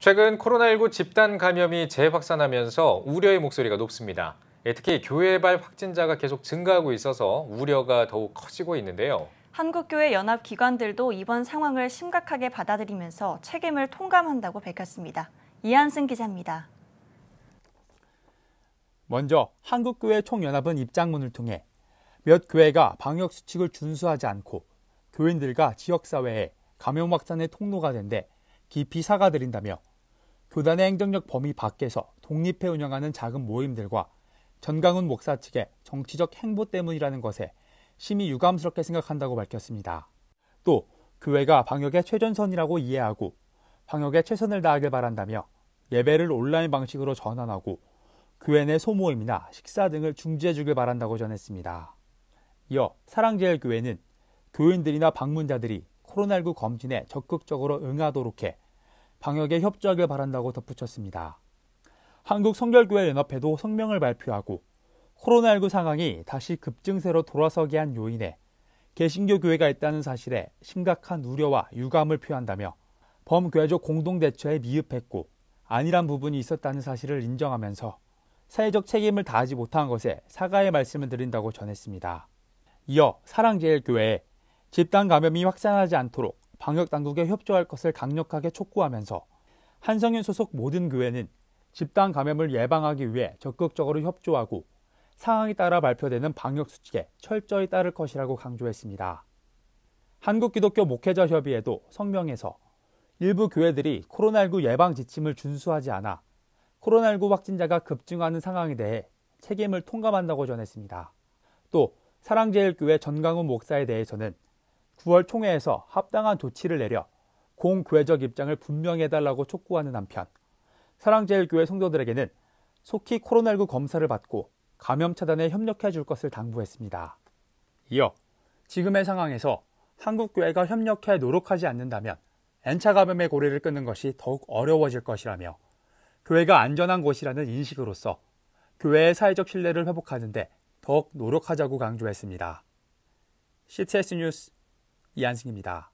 최근 코로나19 집단 감염이 재확산하면서 우려의 목소리가 높습니다. 예, 특히 교회발 확진자가 계속 증가하고 있어서 우려가 더욱 커지고 있는데요. 한국교회 연합 기관들도 이번 상황을 심각하게 받아들이면서 책임을 통감한다고 밝혔습니다. 이한승 기자입니다. 먼저 한국교회 총연합은 입장문을 통해 몇 교회가 방역 수칙을 준수하지 않고 교인들과 지역 사회에 감염 확산의 통로가 된데 깊이 사과드린다며 교단의 행정력 범위 밖에서 독립해 운영하는 작은 모임들과 전강훈 목사 측의 정치적 행보 때문이라는 것에 심히 유감스럽게 생각한다고 밝혔습니다. 또 교회가 방역의 최전선이라고 이해하고 방역에 최선을 다하길 바란다며 예배를 온라인 방식으로 전환하고 교회 내 소모임이나 식사 등을 중지해 주길 바란다고 전했습니다. 이어 사랑제일교회는 교인들이나 방문자들이 코로나19 검진에 적극적으로 응하도록 해 방역에 협조하길 바란다고 덧붙였습니다. 한국성결교회연합회도 성명을 발표하고 코로나19 상황이 다시 급증세로 돌아서게 한 요인에 개신교 교회가 있다는 사실에 심각한 우려와 유감을 표한다며 범교회적 공동대처에 미흡했고 안일한 부분이 있었다는 사실을 인정하면서 사회적 책임을 다하지 못한 것에 사과의 말씀을 드린다고 전했습니다. 이어 사랑제일교회에 집단 감염이 확산하지 않도록 방역 당국에 협조할 것을 강력하게 촉구하면서 한성윤 소속 모든 교회는 집단 감염을 예방하기 위해 적극적으로 협조하고 상황에 따라 발표되는 방역 수칙에 철저히 따를 것이라고 강조했습니다. 한국기독교 목회자 협의회도 성명에서 일부 교회들이 코로나19 예방 지침을 준수하지 않아 코로나19 확진자가 급증하는 상황에 대해 책임을 통감한다고 전했습니다. 또 사랑제일교회 전강훈 목사에 대해서는 9월 총회에서 합당한 조치를 내려 공교회적 입장을 분명히 해달라고 촉구하는 한편 사랑제일교회 성도들에게는 속히 코로나19 검사를 받고 감염 차단에 협력해 줄 것을 당부했습니다. 이어 지금의 상황에서 한국교회가 협력해 노력하지 않는다면 N차 감염의 고리를 끊는 것이 더욱 어려워질 것이라며 교회가 안전한 곳이라는 인식으로서 교회의 사회적 신뢰를 회복하는데 더욱 노력하자고 강조했습니다. CTS 뉴스 이한승입니다.